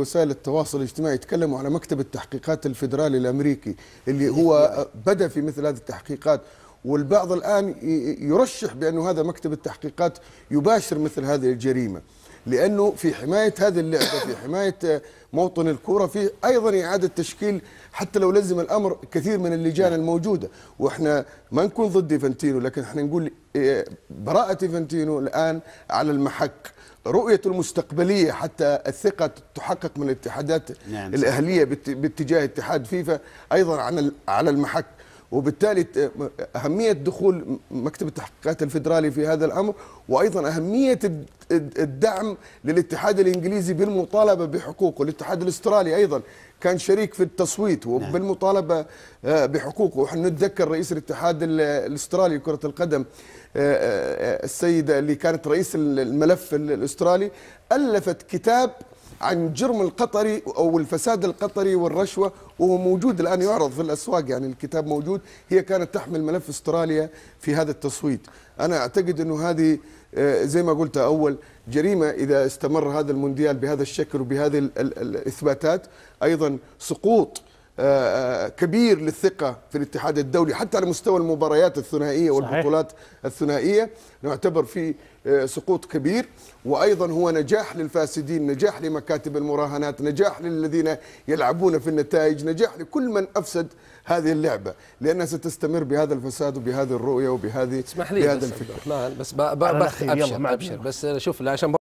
وسائل التواصل الاجتماعي يتكلموا على مكتب التحقيقات الفيدرالي الامريكي اللي هو بدا في مثل هذه التحقيقات والبعض الان يرشح بانه هذا مكتب التحقيقات يباشر مثل هذه الجريمه لانه في حمايه هذه اللعبه في حمايه موطن الكوره في ايضا اعاده تشكيل حتى لو لزم الامر كثير من اللجان الموجوده واحنا ما نكون ضد فنتينو لكن احنا نقول إيه، براءه فنتينو الان على المحك رؤيته المستقبليه حتى الثقه تحقق من الاتحادات نعم. الاهليه باتجاه اتحاد فيفا ايضا على المحك وبالتالي أهمية دخول مكتب التحقيقات الفيدرالي في هذا الأمر وأيضا أهمية الدعم للاتحاد الإنجليزي بالمطالبة بحقوقه الاتحاد الأسترالي أيضا كان شريك في التصويت نعم. وبالمطالبة آه، بحقوقه وحنا نتذكر رئيس الاتحاد الأسترالي لكرة القدم آه، آه، السيدة اللي كانت رئيس الملف الأسترالي ألفت كتاب عن الجرم القطري او الفساد القطري والرشوه وهو موجود الان يعرض في الاسواق يعني الكتاب موجود هي كانت تحمل ملف استراليا في هذا التصويت انا اعتقد انه هذه آه، زي ما قلت اول جريمه اذا استمر هذا المونديال بهذا الشكل وبهذه الاثباتات ايضا سقوط آه، آه، كبير للثقة في الاتحاد الدولي حتى على مستوى المباريات الثنائية والبطولات صحيح. الثنائية نعتبر في آه، سقوط كبير وأيضا هو نجاح للفاسدين نجاح لمكاتب المراهنات نجاح للذين يلعبون في النتائج نجاح لكل من أفسد هذه اللعبة لأنها ستستمر بهذا الفساد وبهذه الرؤية وبهذه بهذا بس الفكر بس, بس, بس, بس أبشر, بس شوف عشان